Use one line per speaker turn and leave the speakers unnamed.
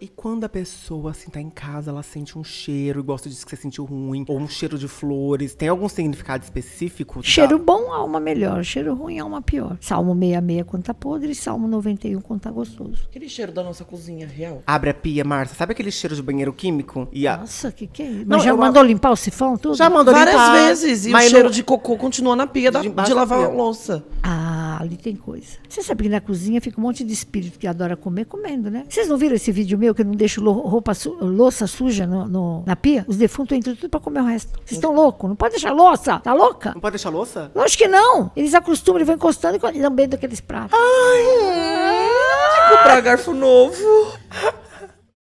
e
quando a pessoa, assim, tá em casa, ela sente um cheiro, igual você disse que você sentiu ruim, ou um cheiro de flores, tem algum significado
específico? Cheiro tá? bom, alma melhor. Cheiro ruim, alma pior. Salmo 66 quando tá podre, Salmo 91 quando tá gostoso.
Aquele cheiro da nossa cozinha real.
Abre a pia, Marcia. Sabe aquele cheiro de banheiro químico? E a... Nossa,
que que é isso? Não, Mas já mandou limpar o sifão, tudo? Já mandou Várias limpar. Várias vezes. E Mas o cheiro de
cocô continua na pia de, da, de, de lavar a
louça. Ah, ali tem coisa. Você sabe que na cozinha fica um monte de espírito que adora comer, comendo, né? Vocês não viram esse vídeo meu que eu não deixo roupa su louça suja no, no, na pia? Os defuntos entram tudo pra comer o resto. Vocês estão loucos? Não pode deixar louça? Tá louca? Não pode deixar louça? Lógico que não. Eles acostumam, eles vão encostando e lambendo aqueles pratos. Ai, hum, ah, comprar garfo novo.